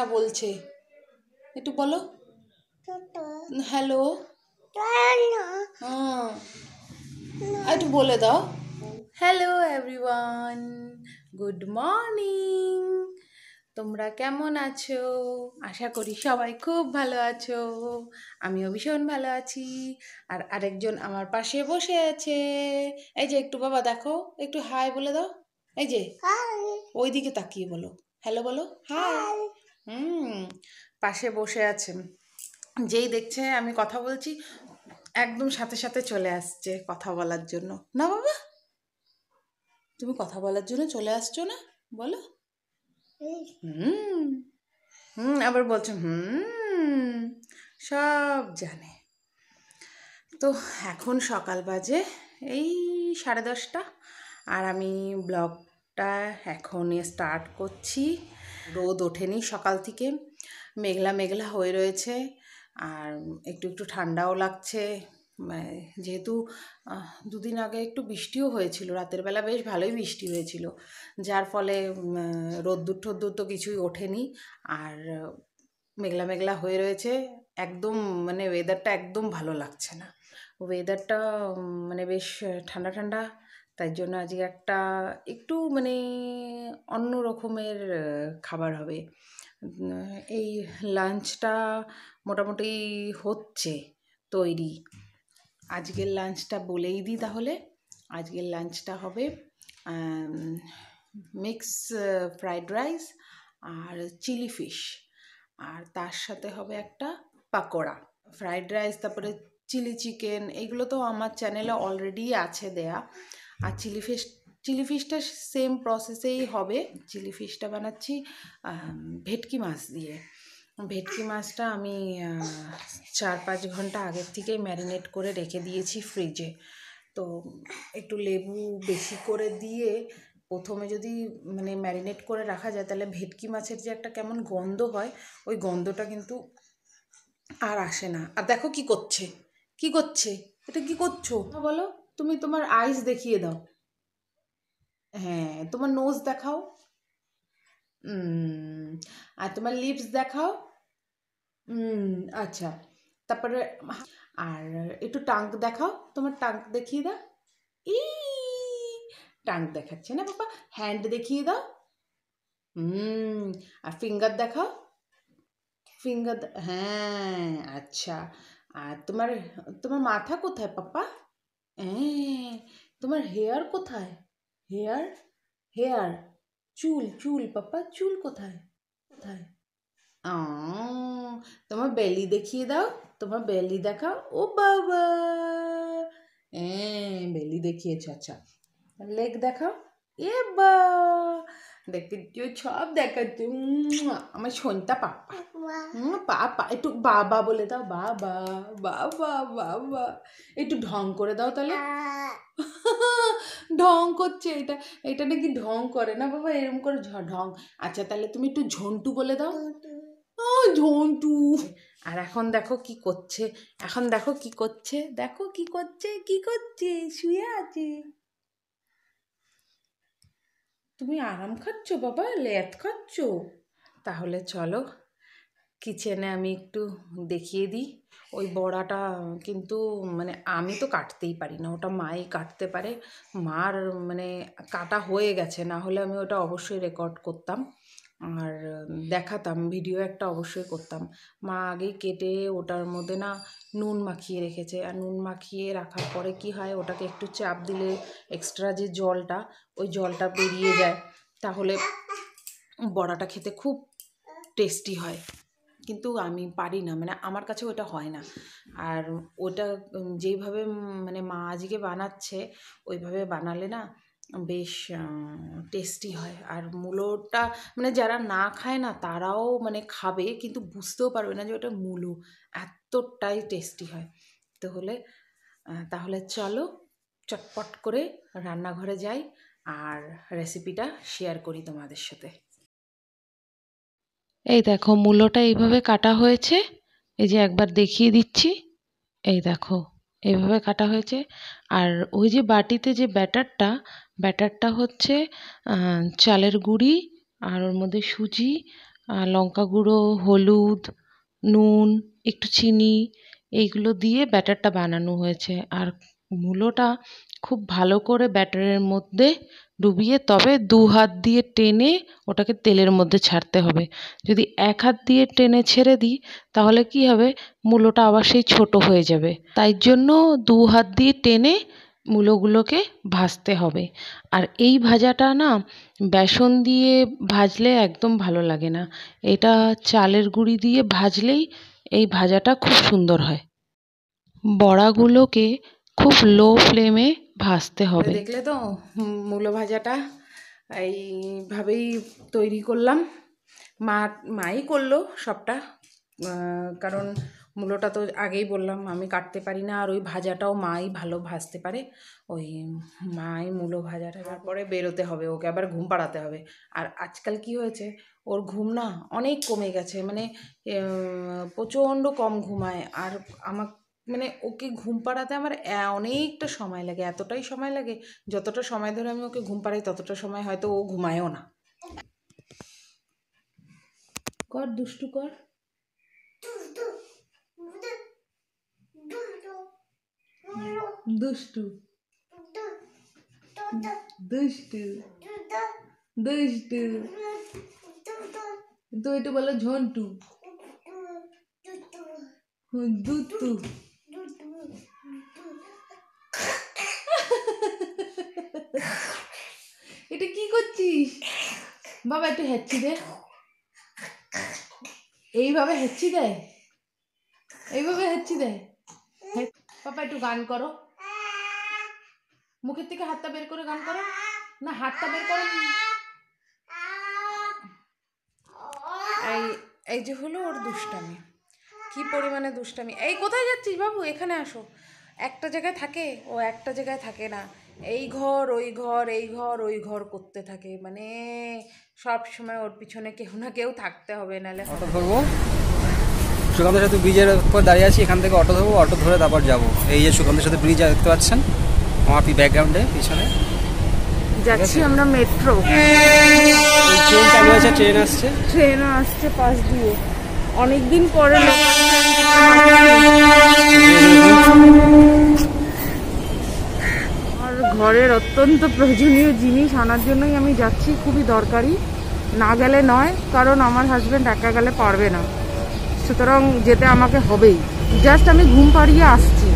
আশা বলছে একটু বলো হ্যালো হ্যাঁ। একটু বলে দাও হ্যালো এভরিওয়ান গুড মর্নিং তোমরা কেমন আছো আশা করি সবাই খুব ভালো আছো আমিও ভীষণ ভালো আছি আর আরেকজন আমার পাশে বসে আছে এই যে একটু বাবা দেখো একটু হাই বলে দাও এই যে ওই দিকে তাকিয়ে বলো হ্যালো বলো হাই হুম পাশে বসে আছে যেই দেখছে আমি কথা বলছি একদম সাথে সাথে চলে আসছে কথা বলার জন্য না বাবা তুমি কথা বলার জন্য চলে আসছো না বলো হুম হুম আবার বলছো হুম সব জানে তো এখন সকাল বাজে এই সাড়ে দশটা আর আমি ব্লগটা এখনই স্টার্ট করছি রোদ ওঠেনি সকাল থেকে মেঘলা মেঘলা হয়ে রয়েছে আর একটু একটু ঠান্ডাও লাগছে যেহেতু দুদিন আগে একটু বৃষ্টিও হয়েছিল রাতের বেলা বেশ ভালোই বৃষ্টি হয়েছিল যার ফলে রোদ্দুর ঠোদ্দুর তো কিছুই ওঠেনি আর মেঘলা মেঘলা হয়ে রয়েছে একদম মানে ওয়েদারটা একদম ভালো লাগছে না ওয়েদারটা মানে বেশ ঠান্ডা ঠান্ডা তাই জন্য আজকে একটা একটু মানে অন্য রকমের খাবার হবে এই লাঞ্চটা মোটামুটি হচ্ছে তৈরি আজকের লাঞ্চটা বলেই দিই তাহলে আজকের লাঞ্চটা হবে মিক্স ফ্রাইড রাইস আর চিলি ফিশ আর তার সাথে হবে একটা পাকোড়া ফ্রাইড রাইস তারপরে চিলি চিকেন এগুলো তো আমার চ্যানেলে অলরেডি আছে দেয়া আর চিলি ফিশ চিলি ফিশটা সেম প্রসেসেই হবে চিলি ফিশটা বানাচ্ছি ভেটকি মাছ দিয়ে ভেটকি মাছটা আমি চার পাঁচ ঘন্টা আগের থেকেই ম্যারিনেট করে রেখে দিয়েছি ফ্রিজে তো একটু লেবু বেশি করে দিয়ে প্রথমে যদি মানে ম্যারিনেট করে রাখা যায় তাহলে ভেটকি মাছের যে একটা কেমন গন্ধ হয় ওই গন্ধটা কিন্তু আর আসে না আর দেখো কি করছে কি করছে এটা কি করছো বলো তুমি তোমার আইস দেখিয়ে দাও হ্যাঁ তোমার নোজ দেখাও আর তোমার লিপস দেখাও আচ্ছা তারপরে আর একটু টাঙ্ক দেখাও তোমার টাঙ্ক দেখিয়ে দাও ই টাঙ্ক দেখাচ্ছে না বাবা হ্যান্ড দেখিয়ে দাও হুম আর ফিঙ্গার দেখাও ফিঙ্গার হ্যাঁ আচ্ছা আর তোমার তোমার মাথা কোথায় পাপ্পা হ্যাঁ তোমার হেয়ার কোথায় হেয়ার হেয়ার চুল চুল পাপ্পা চুল কোথায় কোথায় তোমার বেলি দেখিয়ে দাও তোমার বেলি দেখাও ও বাবা হ্যাঁ বেলি দেখিয়েছ আচ্ছা লেগ দেখাও এ বা দেখতে সব দেখাচ্ছ আমার সন্তা পাপ্পা একটু বাবা বলে দাও বাবা বাবা বাবা একটু ঢং করে দাও তাহলে ঢং করছে এটা এটা নাকি ঢং করে না বাবা এরকম করে ঢং আচ্ছা তাহলে তুমি একটু ঝন্টু বলে দাও ঝন্টু আর এখন দেখো কি করছে এখন দেখো কি করছে দেখো কি করছে কি করছে শুয়ে আছে তুমি আরাম খাচ্ছ বাবা লেত খাচ্ছ তাহলে চলো কিচেনে আমি একটু দেখিয়ে দিই ওই বড়াটা কিন্তু মানে আমি তো কাটতেই পারি না ওটা মাই কাটতে পারে মার মানে কাটা হয়ে গেছে না হলে আমি ওটা অবশ্যই রেকর্ড করতাম আর দেখাতাম ভিডিও একটা অবশ্যই করতাম মা আগেই কেটে ওটার মধ্যে না নুন মাখিয়ে রেখেছে আর নুন মাখিয়ে রাখার পরে কি হয় ওটাকে একটু চাপ দিলে এক্সট্রা যে জলটা ওই জলটা বেরিয়ে যায় তাহলে বড়াটা খেতে খুব টেস্টি হয় কিন্তু আমি পারি না মানে আমার কাছে ওটা হয় না আর ওটা যেইভাবে মানে মা আজকে বানাচ্ছে ওইভাবে বানালে না বেশ টেস্টি হয় আর মূলোটা মানে যারা না খায় না তারাও মানে খাবে কিন্তু বুঝতেও পারবে না যে ওটা মূলো এতটাই টেস্টি হয় তো হলে তাহলে চলো চটপট করে রান্নাঘরে যাই আর রেসিপিটা শেয়ার করি তোমাদের সাথে এই দেখো মূলোটা এইভাবে কাটা হয়েছে এই যে একবার দেখিয়ে দিচ্ছি এই দেখো এইভাবে কাটা হয়েছে আর ওই যে বাটিতে যে ব্যাটারটা ব্যাটারটা হচ্ছে চালের গুঁড়ি আর ওর মধ্যে সুজি লঙ্কা গুঁড়ো হলুদ নুন একটু চিনি এইগুলো দিয়ে ব্যাটারটা বানানো হয়েছে আর মূলোটা খুব ভালো করে ব্যাটারের মধ্যে ডুবিয়ে তবে দু হাত দিয়ে টেনে ওটাকে তেলের মধ্যে ছাড়তে হবে যদি এক হাত দিয়ে টেনে ছেড়ে দিই তাহলে কি হবে মূলোটা আবার সেই ছোট হয়ে যাবে তাই জন্য দু হাত দিয়ে টেনে মূলোগুলোকে ভাজতে হবে আর এই ভাজাটা না বেসন দিয়ে ভাজলে একদম ভালো লাগে না এটা চালের গুঁড়ি দিয়ে ভাজলেই এই ভাজাটা খুব সুন্দর হয় বড়াগুলোকে খুব লো ফ্লেমে ভাজতে হবে দেখলে তো মূলো ভাজাটা এইভাবেই তৈরি করলাম মা মাই করলো সবটা কারণ মূলোটা তো আগেই বললাম আমি কাটতে পারি না আর ওই ভাজাটাও মাই ভালো ভাজতে পারে ওই মাই মূলো ভাজাটা তারপরে বেরোতে হবে ওকে আবার ঘুম পাড়াতে হবে আর আজকাল কি হয়েছে ওর ঘুম না অনেক কমে গেছে মানে প্রচণ্ড কম ঘুমায় আর আমার মানে ওকে ঘুম পাড়াতে আমার অনেকটা সময় লাগে এতটাই সময় লাগে যতটা সময় ধরে আমি ওকে ঘুম পাড়াই ততটা সময় হয়তো ও ঘুমায়ও না কর দুষ্টু কর দুষ্টু দুষ্টু দুষ্টু তো এটা বলো ঝন্টু দুটু বাবা একটু হেচ্ছি দে এইভাবে হেচ্ছি দেয় এইভাবে হেচ্ছি দেয় বাবা একটু গান করো মুখের থেকে হাতটা বের করে গান করো না হাতটা বের করো এই এই যে হলো ওর দুষ্টামি কি পরিমাণে দুষ্টামি এই কোথায় যাচ্ছিস বাবু এখানে আসো একটা জায়গায় থাকে ও একটা জায়গায় থাকে না এই ঘর ওই ঘর এই ঘর ওই ঘর করতে থাকে মানে সব সময় ওর পিছনে কেউ না কেউ থাকতে হবে নালে অটো ধরবো সুকান্ত সাথে ব্রিজের উপর দাঁড়িয়ে আছি এখান থেকে অটো ধরবো অটো ধরে তারপর যাবো এই যে সুকান্তের সাথে ব্রিজ দেখতে পাচ্ছেন আমার ব্যাকগ্রাউন্ডে পিছনে যাচ্ছি আমরা মেট্রো ট্রেন চালু হয়েছে ট্রেন আসছে ট্রেন আসছে পাশ দিয়ে অনেকদিন পরে ঘরের অত্যন্ত প্রয়োজনীয় জিনিস আনার জন্যই আমি যাচ্ছি খুবই দরকারি না গেলে নয় কারণ আমার হাজব্যান্ড একা গেলে পারবে না সুতরাং যেতে আমাকে হবেই জাস্ট আমি ঘুম পাড়িয়ে আসছি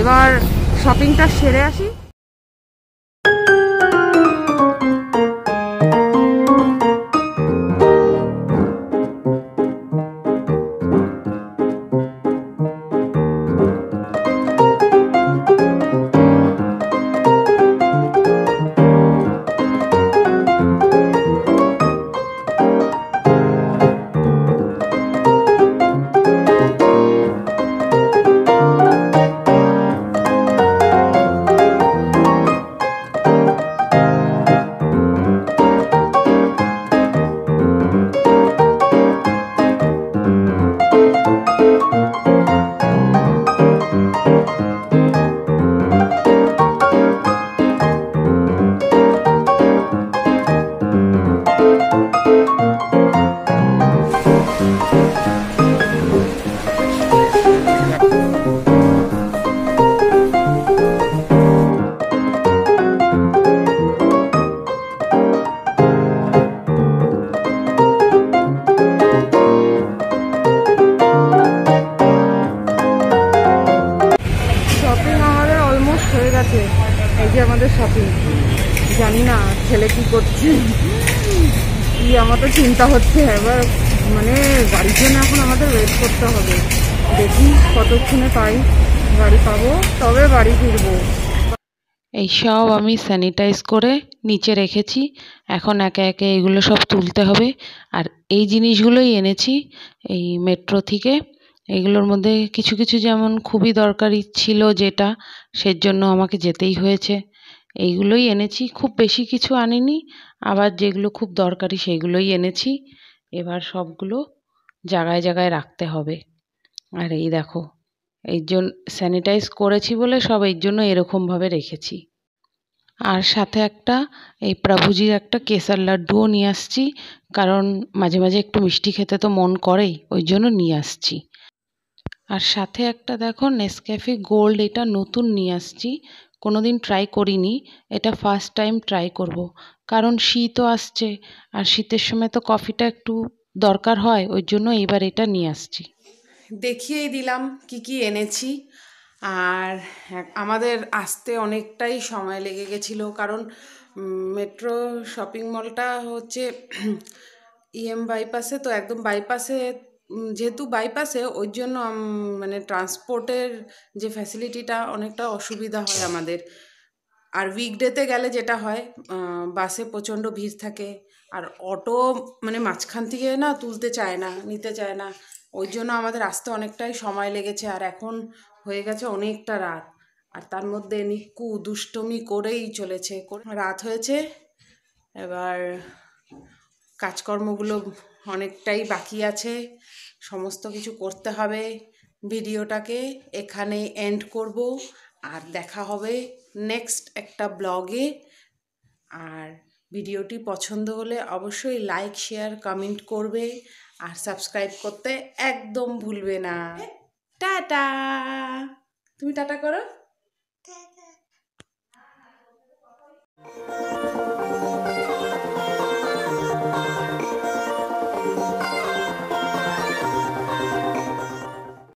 এবার শপিংটা সেরে আসি কত চিন্তা হচ্ছে এবার মানে গাড়ির জন্য এখন আমাদের ওয়েট করতে হবে দেখি কতক্ষণে পাই গাড়ি পাবো তবে বাড়ি ফিরবো এই সব আমি স্যানিটাইজ করে নিচে রেখেছি এখন একে একে এগুলো সব তুলতে হবে আর এই জিনিসগুলোই এনেছি এই মেট্রো থেকে এগুলোর মধ্যে কিছু কিছু যেমন খুবই দরকারি ছিল যেটা সেজন্য আমাকে যেতেই হয়েছে এইগুলোই এনেছি খুব বেশি কিছু আনিনি আবার যেগুলো খুব দরকারি সেইগুলোই এনেছি এবার সবগুলো জায়গায় জায়গায় রাখতে হবে আর এই দেখো এই জন্য স্যানিটাইজ করেছি বলে সব এই জন্য এরকমভাবে রেখেছি আর সাথে একটা এই প্রভুজির একটা কেসার লাড্ডুও নিয়ে আসছি কারণ মাঝে মাঝে একটু মিষ্টি খেতে তো মন করেই ওই জন্য নিয়ে আসছি আর সাথে একটা দেখো নেসক্যাফে গোল্ড এটা নতুন নিয়ে আসছি কোনো দিন ট্রাই করিনি এটা ফার্স্ট টাইম ট্রাই করব। কারণ শীতও আসছে আর শীতের সময় তো কফিটা একটু দরকার হয় ওই জন্য এইবার এটা নিয়ে আসছি দেখিয়েই দিলাম কি কি এনেছি আর আমাদের আসতে অনেকটাই সময় লেগে গেছিলো কারণ মেট্রো শপিং মলটা হচ্ছে ইএম বাইপাসে তো একদম বাইপাসে যেহেতু বাইপাসে ওই জন্য মানে ট্রান্সপোর্টের যে ফ্যাসিলিটিটা অনেকটা অসুবিধা হয় আমাদের আর উইকডেতে গেলে যেটা হয় বাসে প্রচণ্ড ভিড় থাকে আর অটো মানে মাঝখান থেকে না তুলতে চায় না নিতে চায় না ওই জন্য আমাদের আসতে অনেকটাই সময় লেগেছে আর এখন হয়ে গেছে অনেকটা রাত আর তার মধ্যে নিকু দুষ্টমি করেই চলেছে রাত হয়েছে এবার কাজকর্মগুলো অনেকটাই বাকি আছে সমস্ত কিছু করতে হবে ভিডিওটাকে এখানে এন্ড করব আর দেখা হবে নেক্সট একটা ব্লগে আর ভিডিওটি পছন্দ হলে অবশ্যই লাইক শেয়ার কমেন্ট করবে আর সাবস্ক্রাইব করতে একদম ভুলবে না টাটা তুমি টাটা করো Thank you.